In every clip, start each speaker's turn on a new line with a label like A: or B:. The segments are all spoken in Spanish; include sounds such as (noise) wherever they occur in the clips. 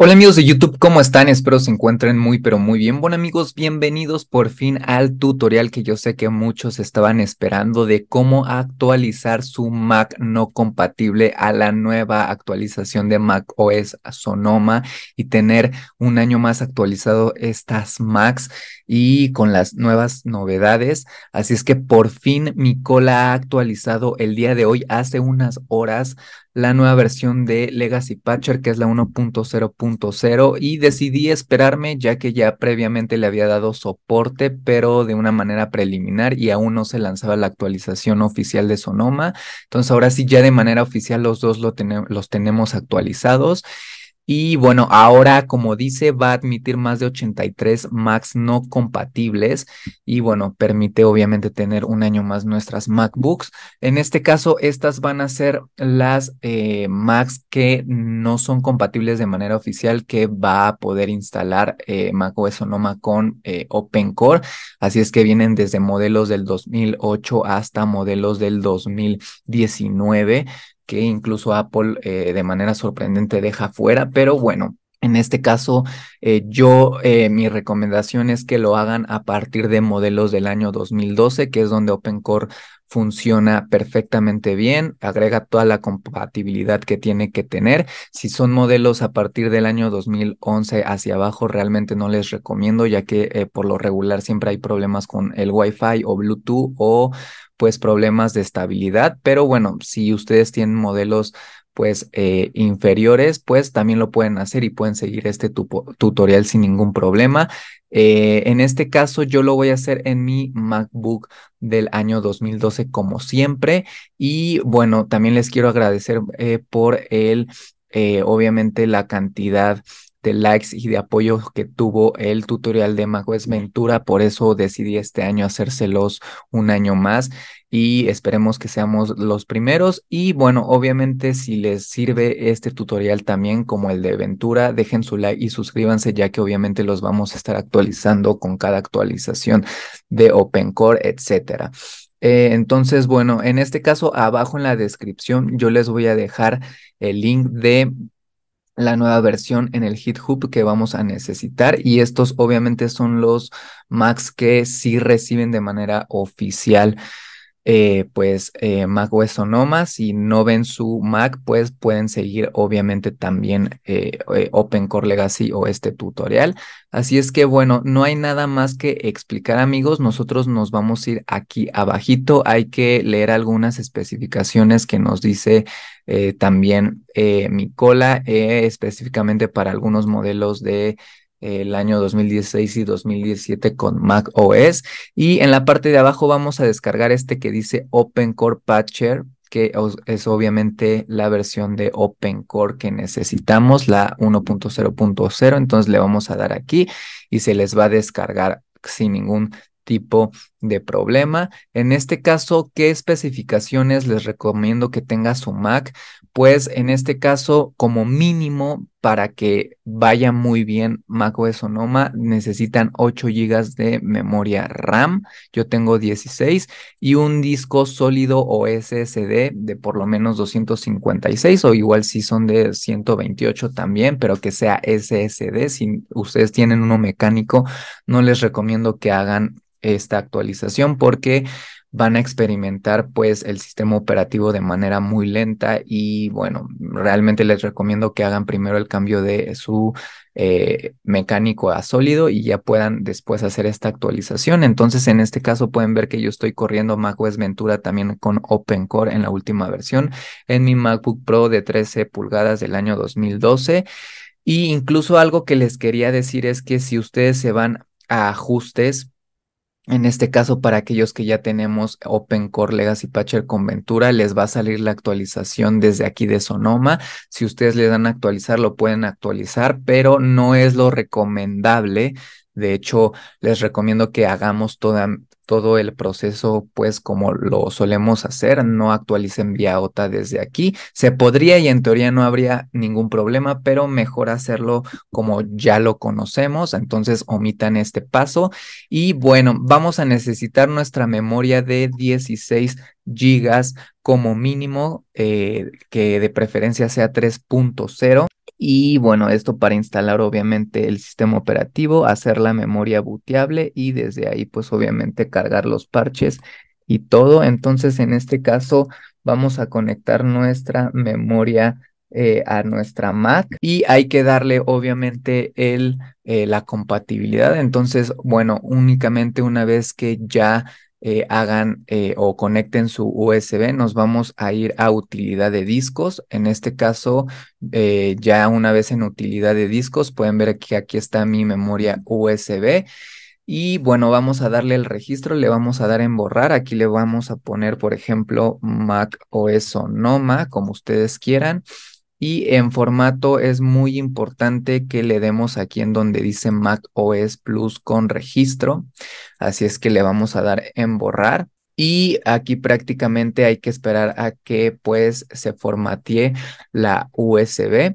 A: Hola amigos de YouTube, ¿cómo están? Espero se encuentren muy pero muy bien. Bueno amigos, bienvenidos por fin al tutorial que yo sé que muchos estaban esperando de cómo actualizar su Mac no compatible a la nueva actualización de Mac OS Sonoma y tener un año más actualizado estas Macs y con las nuevas novedades. Así es que por fin mi cola ha actualizado el día de hoy, hace unas horas la nueva versión de Legacy Patcher, que es la 1.0.0, y decidí esperarme ya que ya previamente le había dado soporte, pero de una manera preliminar y aún no se lanzaba la actualización oficial de Sonoma. Entonces ahora sí, ya de manera oficial los dos lo los tenemos actualizados. Y bueno, ahora, como dice, va a admitir más de 83 Macs no compatibles y bueno, permite obviamente tener un año más nuestras MacBooks. En este caso, estas van a ser las eh, Macs que no son compatibles de manera oficial, que va a poder instalar eh, Mac macOS Sonoma con eh, Open OpenCore. Así es que vienen desde modelos del 2008 hasta modelos del 2019 que incluso Apple eh, de manera sorprendente deja fuera, pero bueno, en este caso, eh, yo, eh, mi recomendación es que lo hagan a partir de modelos del año 2012, que es donde OpenCore funciona perfectamente bien, agrega toda la compatibilidad que tiene que tener. Si son modelos a partir del año 2011 hacia abajo, realmente no les recomiendo, ya que eh, por lo regular siempre hay problemas con el Wi-Fi o Bluetooth o pues problemas de estabilidad. Pero bueno, si ustedes tienen modelos pues eh, inferiores, pues también lo pueden hacer y pueden seguir este tutorial sin ningún problema. Eh, en este caso yo lo voy a hacer en mi MacBook del año 2012 como siempre y bueno, también les quiero agradecer eh, por el, obviamente la cantidad de likes y de apoyo que tuvo el tutorial de macOS Ventura, por eso decidí este año hacérselos un año más y esperemos que seamos los primeros. Y bueno, obviamente si les sirve este tutorial también como el de Ventura, dejen su like y suscríbanse ya que obviamente los vamos a estar actualizando con cada actualización de OpenCore, etcétera. Eh, entonces, bueno, en este caso, abajo en la descripción yo les voy a dejar el link de la nueva versión en el GitHub que vamos a necesitar y estos obviamente son los Macs que sí reciben de manera oficial eh, pues eh, OS Sonoma. Si no ven su Mac, pues pueden seguir obviamente también eh, eh, Open Core Legacy o este tutorial. Así es que bueno, no hay nada más que explicar amigos. Nosotros nos vamos a ir aquí abajito. Hay que leer algunas especificaciones que nos dice también mi cola, específicamente para algunos modelos de el año 2016 y 2017 con Mac OS. Y en la parte de abajo vamos a descargar este que dice Open Core Patcher, que es obviamente la versión de Open Core que necesitamos, la 1.0.0. Entonces le vamos a dar aquí y se les va a descargar sin ningún tipo de problema. En este caso, ¿qué especificaciones les recomiendo que tenga su Mac? pues en este caso, como mínimo, para que vaya muy bien macOS Sonoma, necesitan 8 GB de memoria RAM. Yo tengo 16 y un disco sólido o SSD de por lo menos 256 o igual si son de 128 también, pero que sea SSD. Si ustedes tienen uno mecánico, no les recomiendo que hagan esta actualización porque van a experimentar pues el sistema operativo de manera muy lenta y bueno, realmente les recomiendo que hagan primero el cambio de su eh, mecánico a sólido y ya puedan después hacer esta actualización. Entonces en este caso pueden ver que yo estoy corriendo macOS Ventura también con OpenCore en la última versión en mi MacBook Pro de 13 pulgadas del año 2012. Y incluso algo que les quería decir es que si ustedes se van a ajustes, en este caso, para aquellos que ya tenemos Open Core Legacy Patcher con Ventura, les va a salir la actualización desde aquí de Sonoma. Si ustedes le dan a actualizar, lo pueden actualizar, pero no es lo recomendable. De hecho, les recomiendo que hagamos toda, todo el proceso, pues como lo solemos hacer, no actualicen vía OTA desde aquí. Se podría y en teoría no habría ningún problema, pero mejor hacerlo como ya lo conocemos, entonces omitan este paso. Y bueno, vamos a necesitar nuestra memoria de 16 gigas como mínimo, eh, que de preferencia sea 3.0. Y bueno, esto para instalar obviamente el sistema operativo, hacer la memoria booteable y desde ahí pues obviamente cargar los parches y todo. Entonces en este caso vamos a conectar nuestra memoria eh, a nuestra Mac y hay que darle obviamente el, eh, la compatibilidad. Entonces, bueno, únicamente una vez que ya eh, hagan eh, o conecten su USB, nos vamos a ir a utilidad de discos. En este caso, eh, ya una vez en utilidad de discos, pueden ver que aquí está mi memoria USB. Y bueno, vamos a darle el registro, le vamos a dar en borrar. Aquí le vamos a poner, por ejemplo, Mac OS Sonoma, como ustedes quieran. Y en formato es muy importante que le demos aquí en donde dice Mac OS Plus con registro. Así es que le vamos a dar en borrar. Y aquí prácticamente hay que esperar a que pues se formatee la USB.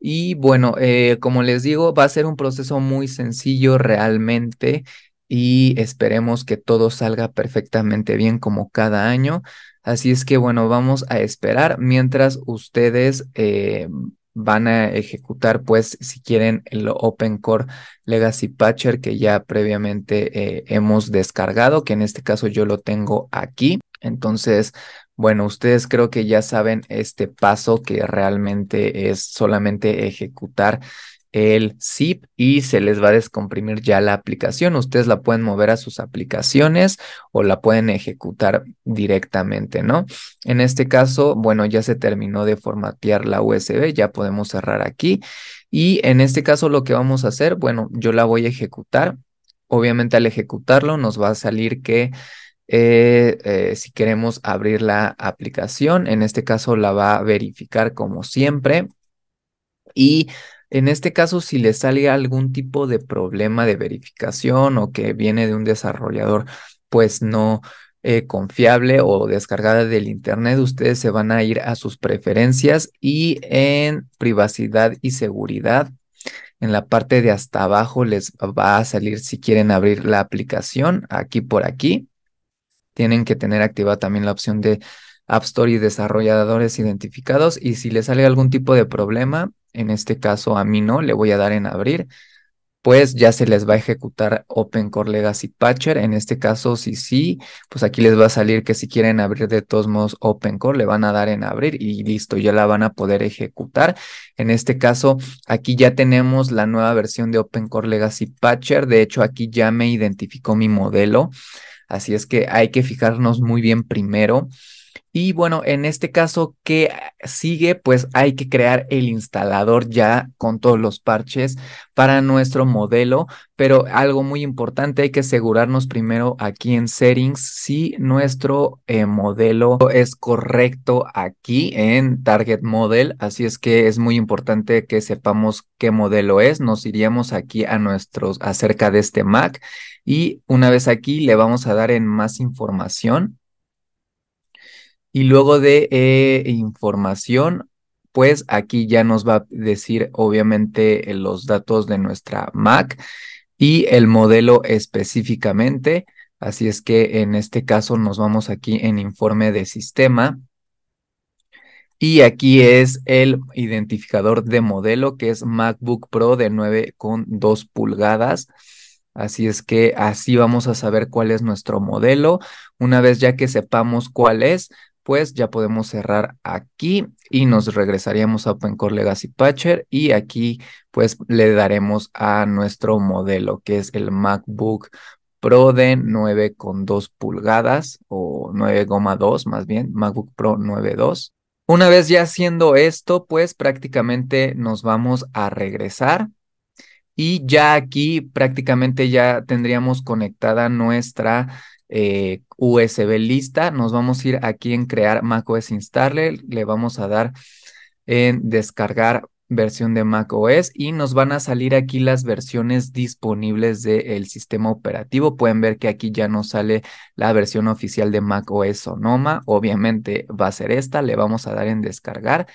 A: Y bueno, eh, como les digo, va a ser un proceso muy sencillo realmente y esperemos que todo salga perfectamente bien como cada año. Así es que bueno, vamos a esperar mientras ustedes eh, van a ejecutar, pues, si quieren, el Open Core Legacy Patcher que ya previamente eh, hemos descargado, que en este caso yo lo tengo aquí. Entonces, bueno, ustedes creo que ya saben este paso que realmente es solamente ejecutar el zip y se les va a descomprimir ya la aplicación. Ustedes la pueden mover a sus aplicaciones o la pueden ejecutar directamente, ¿no? En este caso, bueno, ya se terminó de formatear la USB, ya podemos cerrar aquí. Y en este caso lo que vamos a hacer, bueno, yo la voy a ejecutar. Obviamente al ejecutarlo nos va a salir que eh, eh, si queremos abrir la aplicación, en este caso la va a verificar como siempre. Y en este caso, si les sale algún tipo de problema de verificación o que viene de un desarrollador, pues no eh, confiable o descargada del Internet, ustedes se van a ir a sus preferencias y en privacidad y seguridad. En la parte de hasta abajo les va a salir si quieren abrir la aplicación, aquí por aquí. Tienen que tener activada también la opción de App Store y desarrolladores identificados. Y si les sale algún tipo de problema, en este caso a mí no, le voy a dar en abrir, pues ya se les va a ejecutar Open Core Legacy Patcher. En este caso, sí sí, pues aquí les va a salir que si quieren abrir de todos modos Open Core, le van a dar en abrir y listo, ya la van a poder ejecutar. En este caso, aquí ya tenemos la nueva versión de Open Core Legacy Patcher. De hecho, aquí ya me identificó mi modelo. Así es que hay que fijarnos muy bien primero y bueno, en este caso, ¿qué sigue? Pues hay que crear el instalador ya con todos los parches para nuestro modelo, pero algo muy importante, hay que asegurarnos primero aquí en settings si nuestro eh, modelo es correcto aquí en target model, así es que es muy importante que sepamos qué modelo es, nos iríamos aquí a nuestros acerca de este Mac y una vez aquí le vamos a dar en más información y luego de eh, información, pues aquí ya nos va a decir obviamente eh, los datos de nuestra Mac y el modelo específicamente. Así es que en este caso nos vamos aquí en informe de sistema. Y aquí es el identificador de modelo que es MacBook Pro de 9,2 pulgadas. Así es que así vamos a saber cuál es nuestro modelo. Una vez ya que sepamos cuál es, pues ya podemos cerrar aquí y nos regresaríamos a OpenCore Legacy Patcher y aquí pues le daremos a nuestro modelo que es el MacBook Pro de 9,2 pulgadas o 9,2 más bien, MacBook Pro 9.2. Una vez ya haciendo esto, pues prácticamente nos vamos a regresar y ya aquí prácticamente ya tendríamos conectada nuestra eh, USB lista. Nos vamos a ir aquí en crear macOS Installer, le vamos a dar en descargar versión de macOS y nos van a salir aquí las versiones disponibles del sistema operativo. Pueden ver que aquí ya nos sale la versión oficial de macOS Sonoma. Obviamente va a ser esta, le vamos a dar en descargar.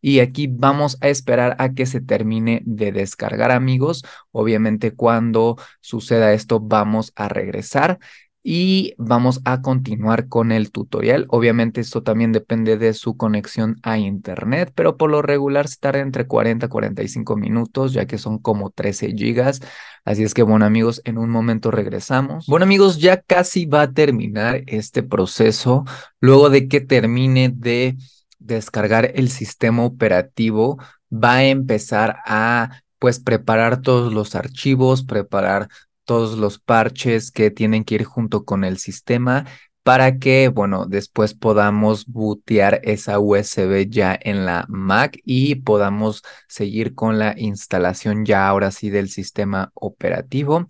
A: Y aquí vamos a esperar a que se termine de descargar amigos. Obviamente cuando suceda esto vamos a regresar y vamos a continuar con el tutorial. Obviamente esto también depende de su conexión a internet, pero por lo regular se tarda entre 40 y 45 minutos, ya que son como 13 gigas. Así es que bueno amigos, en un momento regresamos. Bueno amigos, ya casi va a terminar este proceso. Luego de que termine de descargar el sistema operativo, va a empezar a pues preparar todos los archivos, preparar todos los parches que tienen que ir junto con el sistema para que, bueno, después podamos bootear esa USB ya en la Mac y podamos seguir con la instalación ya ahora sí del sistema operativo.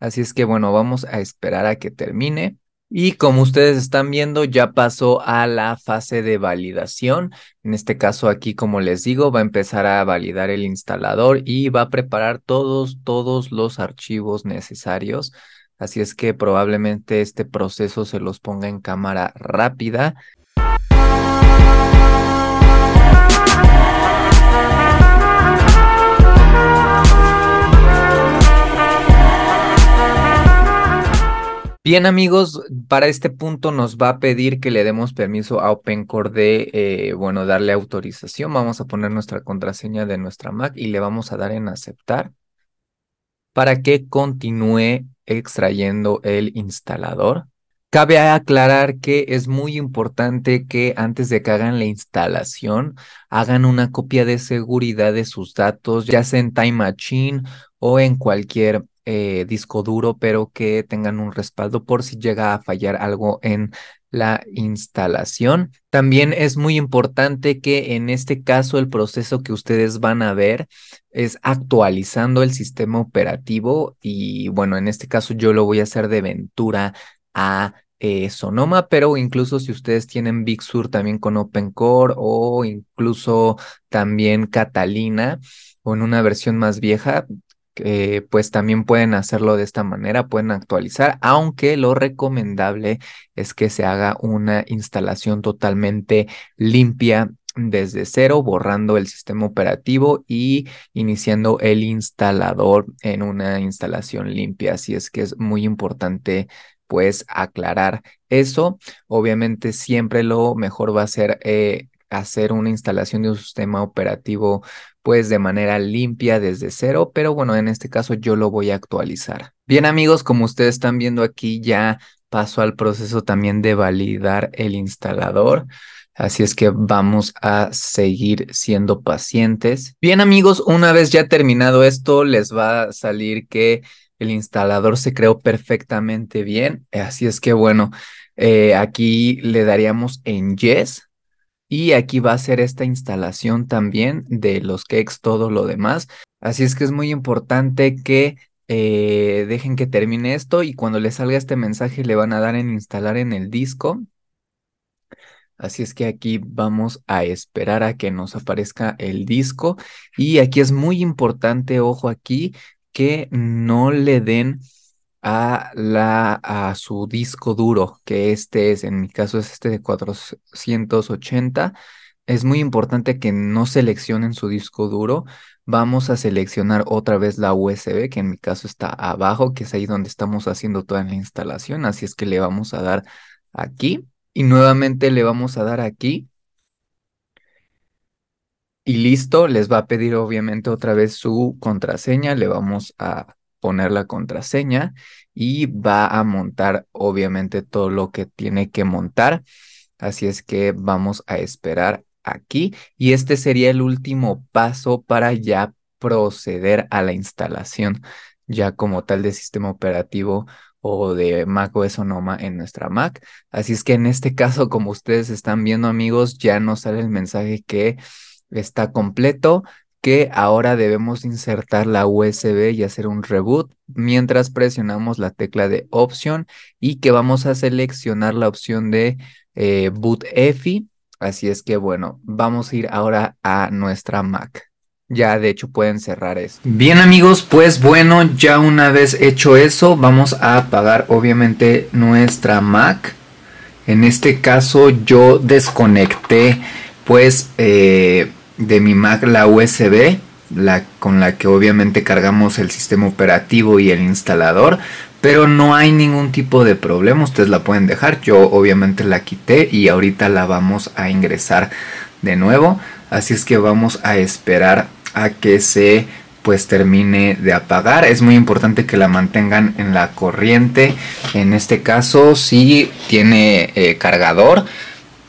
A: Así es que, bueno, vamos a esperar a que termine. Y como ustedes están viendo, ya pasó a la fase de validación. En este caso aquí, como les digo, va a empezar a validar el instalador y va a preparar todos, todos los archivos necesarios. Así es que probablemente este proceso se los ponga en cámara rápida. Bien amigos, para este punto nos va a pedir que le demos permiso a OpenCore de, eh, bueno, darle autorización. Vamos a poner nuestra contraseña de nuestra Mac y le vamos a dar en aceptar para que continúe extrayendo el instalador. Cabe aclarar que es muy importante que antes de que hagan la instalación, hagan una copia de seguridad de sus datos, ya sea en Time Machine o en cualquier eh, disco duro, pero que tengan un respaldo por si llega a fallar algo en la instalación. También es muy importante que en este caso el proceso que ustedes van a ver es actualizando el sistema operativo y bueno, en este caso yo lo voy a hacer de Ventura a eh, Sonoma, pero incluso si ustedes tienen Big Sur también con OpenCore o incluso también Catalina o en una versión más vieja, eh, pues también pueden hacerlo de esta manera, pueden actualizar, aunque lo recomendable es que se haga una instalación totalmente limpia desde cero, borrando el sistema operativo y iniciando el instalador en una instalación limpia. Así es que es muy importante pues aclarar eso. Obviamente siempre lo mejor va a ser eh, hacer una instalación de un sistema operativo pues de manera limpia desde cero, pero bueno, en este caso yo lo voy a actualizar. Bien amigos, como ustedes están viendo aquí, ya paso al proceso también de validar el instalador. Así es que vamos a seguir siendo pacientes. Bien amigos, una vez ya terminado esto, les va a salir que el instalador se creó perfectamente bien. Así es que bueno, eh, aquí le daríamos en yes y aquí va a ser esta instalación también de los cakes, todo lo demás. Así es que es muy importante que eh, dejen que termine esto y cuando les salga este mensaje le van a dar en instalar en el disco. Así es que aquí vamos a esperar a que nos aparezca el disco. Y aquí es muy importante, ojo aquí, que no le den a, la, a su disco duro, que este es, en mi caso es este de 480. Es muy importante que no seleccionen su disco duro. Vamos a seleccionar otra vez la USB, que en mi caso está abajo, que es ahí donde estamos haciendo toda la instalación. Así es que le vamos a dar aquí y nuevamente le vamos a dar aquí. Y listo, les va a pedir obviamente otra vez su contraseña. Le vamos a poner la contraseña y va a montar obviamente todo lo que tiene que montar. Así es que vamos a esperar aquí y este sería el último paso para ya proceder a la instalación ya como tal de sistema operativo o de Mac OS Sonoma en nuestra Mac. Así es que en este caso, como ustedes están viendo amigos, ya nos sale el mensaje que está completo, que ahora debemos insertar la USB y hacer un reboot mientras presionamos la tecla de opción y que vamos a seleccionar la opción de eh, Boot EFI. Así es que bueno, vamos a ir ahora a nuestra Mac. Ya de hecho pueden cerrar eso. Bien amigos, pues bueno, ya una vez hecho eso, vamos a apagar obviamente nuestra Mac. En este caso yo desconecté pues eh, de mi Mac la USB, la, con la que obviamente cargamos el sistema operativo y el instalador, pero no hay ningún tipo de problema, ustedes la pueden dejar, yo obviamente la quité y ahorita la vamos a ingresar de nuevo, así es que vamos a esperar a que se pues termine de apagar. Es muy importante que la mantengan en la corriente. En este caso, si tiene eh, cargador,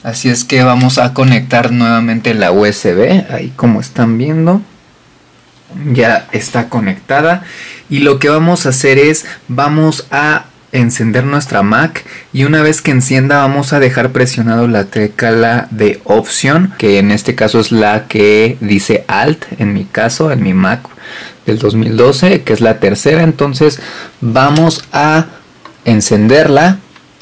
A: Así es que vamos a conectar nuevamente la USB, ahí como están viendo. Ya está conectada y lo que vamos a hacer es vamos a encender nuestra Mac y una vez que encienda vamos a dejar presionado la tecla de opción que en este caso es la que dice alt en mi caso en mi Mac del 2012 que es la tercera entonces vamos a encenderla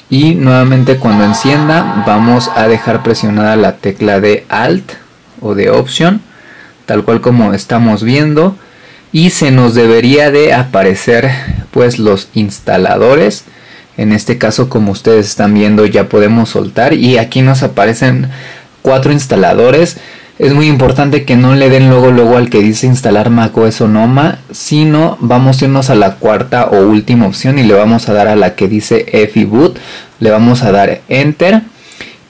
A: y nuevamente cuando encienda vamos a dejar presionada la tecla de Alt o de Option tal cual como estamos viendo y se nos debería de aparecer pues los instaladores en este caso como ustedes están viendo ya podemos soltar y aquí nos aparecen cuatro instaladores es muy importante que no le den luego luego al que dice instalar macOS Sonoma, sino vamos a irnos a la cuarta o última opción y le vamos a dar a la que dice EFI Boot, le vamos a dar Enter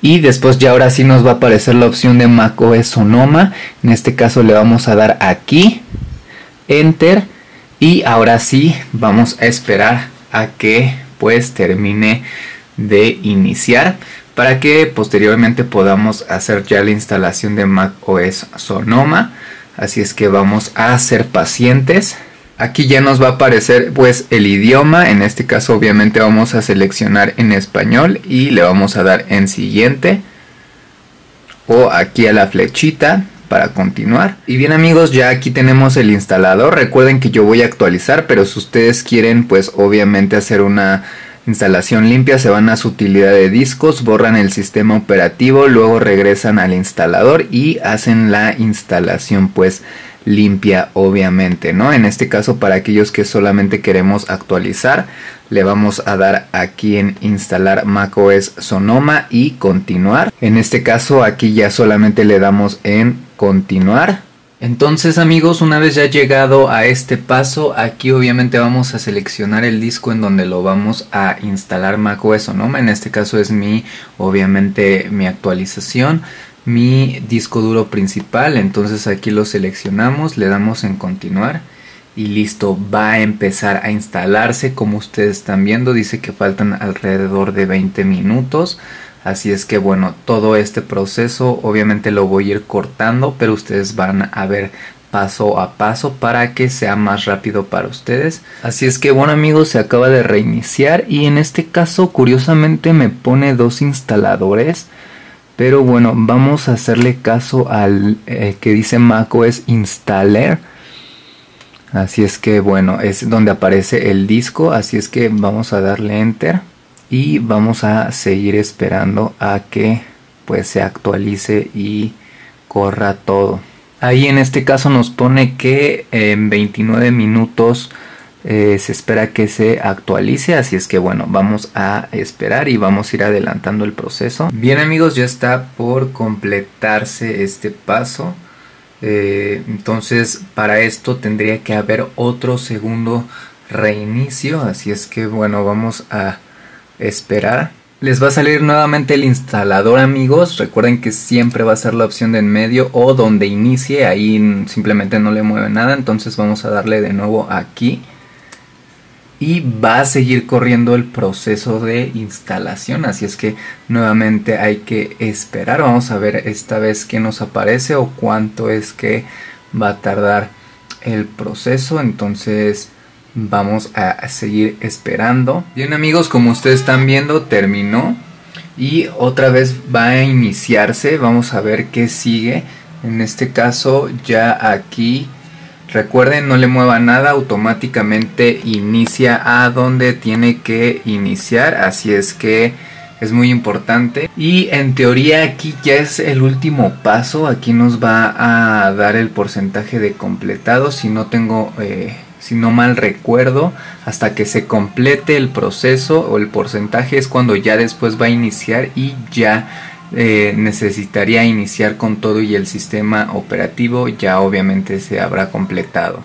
A: y después ya ahora sí nos va a aparecer la opción de macOS Sonoma, en este caso le vamos a dar aquí Enter y ahora sí vamos a esperar a que pues termine de iniciar para que posteriormente podamos hacer ya la instalación de Mac Sonoma. Así es que vamos a ser pacientes. Aquí ya nos va a aparecer pues el idioma, en este caso obviamente vamos a seleccionar en español y le vamos a dar en siguiente o aquí a la flechita para continuar. Y bien amigos, ya aquí tenemos el instalador. Recuerden que yo voy a actualizar, pero si ustedes quieren pues obviamente hacer una Instalación limpia, se van a su utilidad de discos, borran el sistema operativo, luego regresan al instalador y hacen la instalación pues limpia obviamente, ¿no? En este caso para aquellos que solamente queremos actualizar, le vamos a dar aquí en instalar macOS Sonoma y continuar. En este caso aquí ya solamente le damos en continuar entonces amigos, una vez ya llegado a este paso, aquí obviamente vamos a seleccionar el disco en donde lo vamos a instalar macOS ¿no? En este caso es mi, obviamente, mi actualización, mi disco duro principal. Entonces aquí lo seleccionamos, le damos en continuar y listo, va a empezar a instalarse. Como ustedes están viendo, dice que faltan alrededor de 20 minutos. Así es que bueno, todo este proceso obviamente lo voy a ir cortando, pero ustedes van a ver paso a paso para que sea más rápido para ustedes. Así es que bueno amigos, se acaba de reiniciar y en este caso curiosamente me pone dos instaladores. Pero bueno, vamos a hacerle caso al eh, que dice macOS installer. Así es que bueno, es donde aparece el disco, así es que vamos a darle enter y vamos a seguir esperando a que pues se actualice y corra todo ahí en este caso nos pone que en 29 minutos eh, se espera que se actualice así es que bueno vamos a esperar y vamos a ir adelantando el proceso bien amigos ya está por completarse este paso eh, entonces para esto tendría que haber otro segundo reinicio así es que bueno vamos a esperar. Les va a salir nuevamente el instalador amigos. Recuerden que siempre va a ser la opción de en medio o donde inicie. Ahí simplemente no le mueve nada. Entonces vamos a darle de nuevo aquí. Y va a seguir corriendo el proceso de instalación. Así es que nuevamente hay que esperar. Vamos a ver esta vez que nos aparece o cuánto es que va a tardar el proceso. Entonces vamos a seguir esperando. Bien amigos, como ustedes están viendo, terminó y otra vez va a iniciarse. Vamos a ver qué sigue. En este caso ya aquí, recuerden, no le mueva nada, automáticamente inicia a donde tiene que iniciar. Así es que es muy importante. Y en teoría aquí ya es el último paso. Aquí nos va a dar el porcentaje de completado. Si no tengo... Eh, si no mal recuerdo, hasta que se complete el proceso o el porcentaje es cuando ya después va a iniciar y ya eh, necesitaría iniciar con todo y el sistema operativo ya obviamente se habrá completado.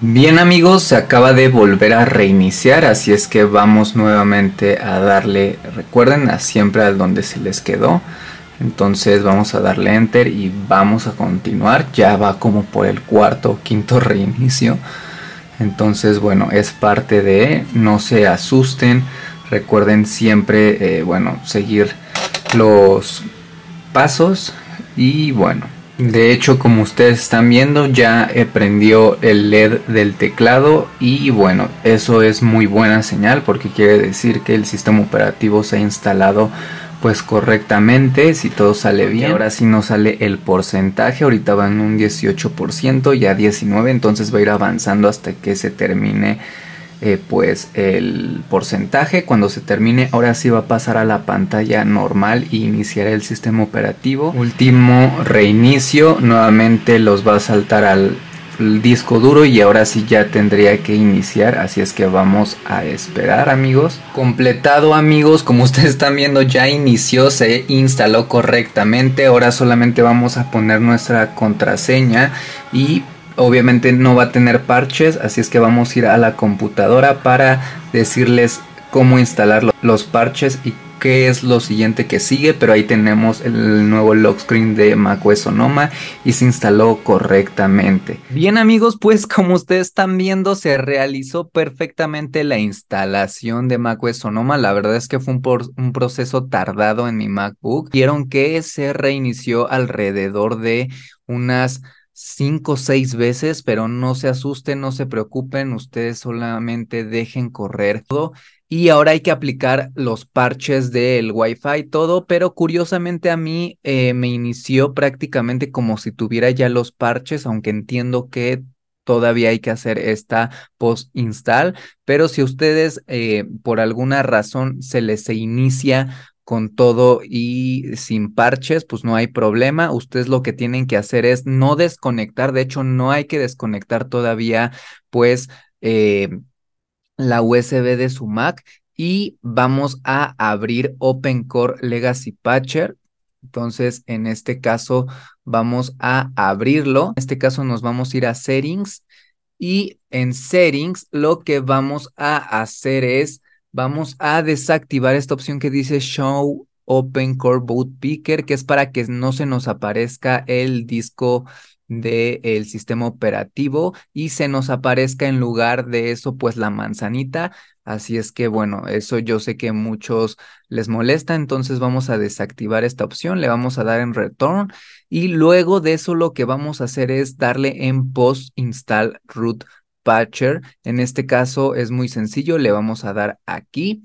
A: Bien amigos, se acaba de volver a reiniciar, así es que vamos nuevamente a darle, recuerden, a siempre al donde se les quedó. Entonces vamos a darle enter y vamos a continuar. Ya va como por el cuarto o quinto (laughs) reinicio. Entonces, bueno, es parte de, no se asusten. Recuerden siempre, eh, bueno, seguir los pasos. Y bueno, de hecho, como ustedes están viendo, ya prendió el LED del teclado. Y bueno, eso es muy buena señal porque quiere decir que el sistema operativo se ha instalado pues correctamente, si todo sale bien. ahora sí no sale el porcentaje, ahorita va en un 18%, ya 19, entonces va a ir avanzando hasta que se termine eh, pues el porcentaje. Cuando se termine, ahora sí va a pasar a la pantalla normal e iniciar el sistema operativo. Último reinicio, nuevamente los va a saltar al disco duro y ahora sí ya tendría que iniciar, así es que vamos a esperar amigos. Completado amigos, como (laughs) ustedes están viendo ya inició, se instaló correctamente, ahora solamente vamos a poner nuestra contraseña y obviamente no va a tener parches, así es que vamos a ir a la computadora para decirles cómo instalar los parches y que es lo siguiente que sigue, pero ahí tenemos el nuevo lock screen de macOS Sonoma y se instaló correctamente. Bien amigos, pues como ustedes están viendo, se realizó perfectamente la instalación de macOS Sonoma. La verdad es que fue un, un proceso tardado en mi MacBook. Vieron que se reinició alrededor de unas cinco o seis veces, pero no se asusten, no se preocupen, ustedes solamente dejen correr todo. Y ahora hay que aplicar los parches del Wi-Fi, todo, pero curiosamente a mí eh, me inició prácticamente como si tuviera ya los parches, aunque entiendo que todavía hay que hacer esta post install, pero si ustedes eh, por alguna razón se les inicia con todo y sin parches, pues no hay problema. Ustedes lo que tienen que hacer es no desconectar. De hecho, no hay que desconectar todavía, pues, eh, la USB de su Mac. Y vamos a abrir OpenCore Legacy Patcher. Entonces, en este caso, vamos a abrirlo. En este caso, nos vamos a ir a Settings. Y en Settings, lo que vamos a hacer es Vamos a desactivar esta opción que dice Show Open Core Boot Picker, que es para que no se nos aparezca el disco del sistema operativo y se nos aparezca en lugar de eso pues la manzanita. Así es que bueno, eso yo sé que muchos les molesta, entonces vamos a desactivar esta opción, le vamos a dar en return y luego de eso lo que vamos a hacer es darle en post install root en este caso es muy sencillo, le vamos a dar aquí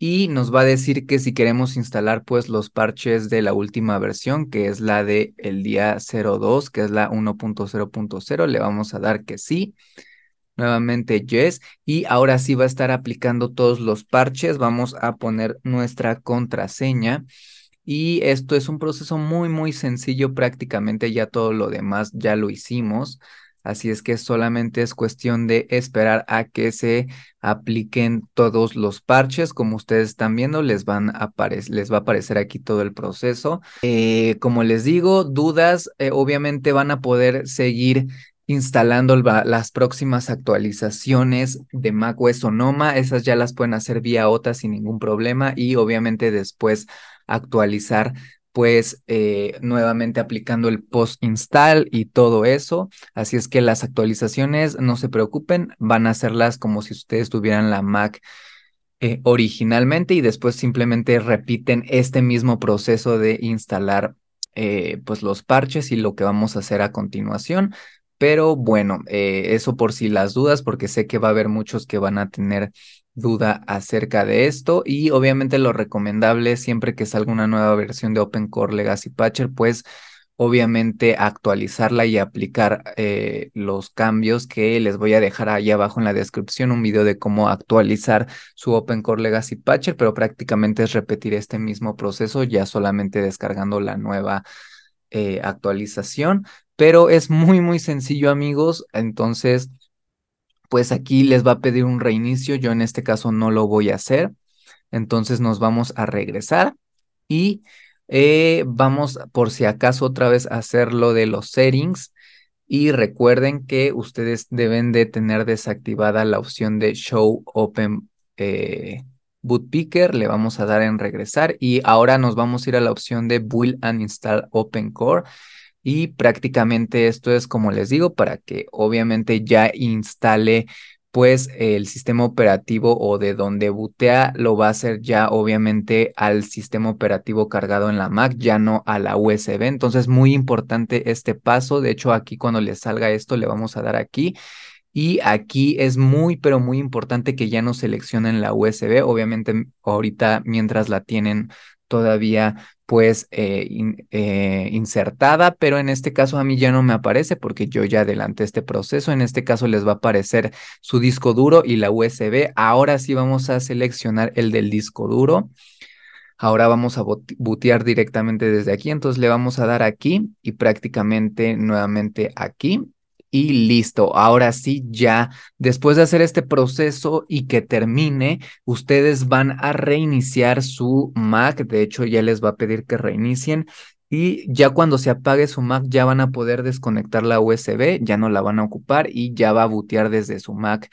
A: y nos va a decir que si queremos instalar pues los parches de la última versión, que es la de el día 02, que es la 1.0.0, le vamos a dar que sí. Nuevamente yes y ahora sí va a estar aplicando todos los parches, vamos a poner nuestra contraseña. Y esto es un proceso muy, muy sencillo, prácticamente ya todo lo demás ya lo hicimos. Así es que solamente es cuestión de esperar a que se apliquen todos los parches. Como ustedes están viendo, les, van a les va a aparecer aquí todo el proceso. Eh, como les digo, dudas, eh, obviamente van a poder seguir instalando las próximas actualizaciones de macOS Sonoma. Esas ya las pueden hacer vía OTA sin ningún problema y obviamente después actualizar pues eh, nuevamente aplicando el post install y todo eso. Así es que las actualizaciones, no se preocupen, van a hacerlas como si ustedes tuvieran la Mac eh, originalmente y después simplemente repiten este mismo proceso de instalar eh, pues los parches y lo que vamos a hacer a continuación. Pero bueno, eh, eso por si las dudas, porque sé que va a haber muchos que van a tener duda acerca de esto y obviamente lo recomendable siempre que salga una nueva versión de OpenCore Legacy Patcher, pues obviamente actualizarla y aplicar eh, los cambios que les voy a dejar ahí abajo en la descripción un video de cómo actualizar su OpenCore Legacy Patcher, pero prácticamente es repetir este mismo proceso ya solamente descargando la nueva eh, actualización, pero es muy, muy sencillo, amigos. Entonces, pues aquí les va a pedir un reinicio. Yo en este caso no lo voy a hacer. Entonces nos vamos a regresar y eh, vamos por si acaso otra vez a hacer lo de los settings. Y recuerden que ustedes deben de tener desactivada la opción de Show Open eh, Le vamos a dar en regresar y ahora nos vamos a ir a la opción de Build and Install Open Core y prácticamente esto es como les digo, para que obviamente ya instale pues el sistema operativo o de donde butea lo va a hacer ya obviamente al sistema operativo cargado en la Mac, ya no a la USB. Entonces muy importante este paso. De hecho aquí cuando le salga esto le vamos a dar aquí. Y aquí es muy, pero muy importante que ya no seleccionen la USB. Obviamente ahorita mientras la tienen todavía pues eh, eh, insertada, pero en este caso a mí ya no me aparece porque yo ya adelanté este proceso. En este caso les va a aparecer su disco duro y la USB. Ahora sí vamos a seleccionar el del disco duro. Ahora vamos a bootear directamente desde aquí, entonces le vamos a dar aquí y prácticamente nuevamente aquí y listo. Ahora sí, ya, después de hacer este proceso y que termine, ustedes van a reiniciar su Mac. De hecho, ya les va a pedir que reinicien. Y ya cuando se apague su Mac, ya van a poder desconectar la USB, ya no la van a ocupar y ya va a bootear desde su Mac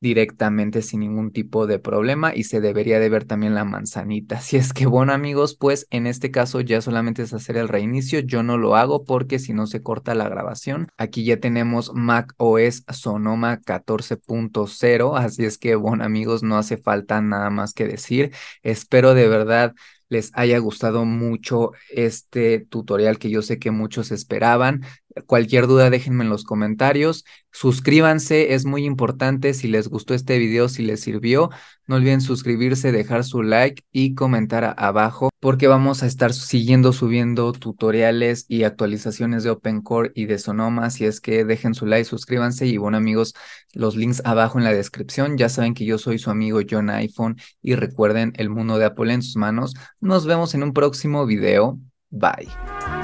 A: directamente sin ningún tipo de problema y se debería de ver también la manzanita. Así es que bueno amigos, pues en este caso ya solamente es hacer el reinicio, yo no lo hago porque si no se corta la grabación. Aquí ya tenemos Mac OS Sonoma 14.0, así es que bueno amigos, no hace falta nada más que decir. Espero de verdad les haya gustado mucho este tutorial que yo sé que muchos esperaban. Cualquier duda déjenme en los comentarios. Suscríbanse, es muy importante. Si les gustó este video, si les sirvió, no olviden suscribirse, dejar su like y comentar abajo porque vamos a estar siguiendo subiendo tutoriales y actualizaciones de OpenCore y de Sonoma. Si es que dejen su like, suscríbanse y bueno amigos, los links abajo en la descripción. Ya saben que yo soy su amigo John iPhone y recuerden el mundo de Apple en sus manos. Nos vemos en un próximo video. Bye.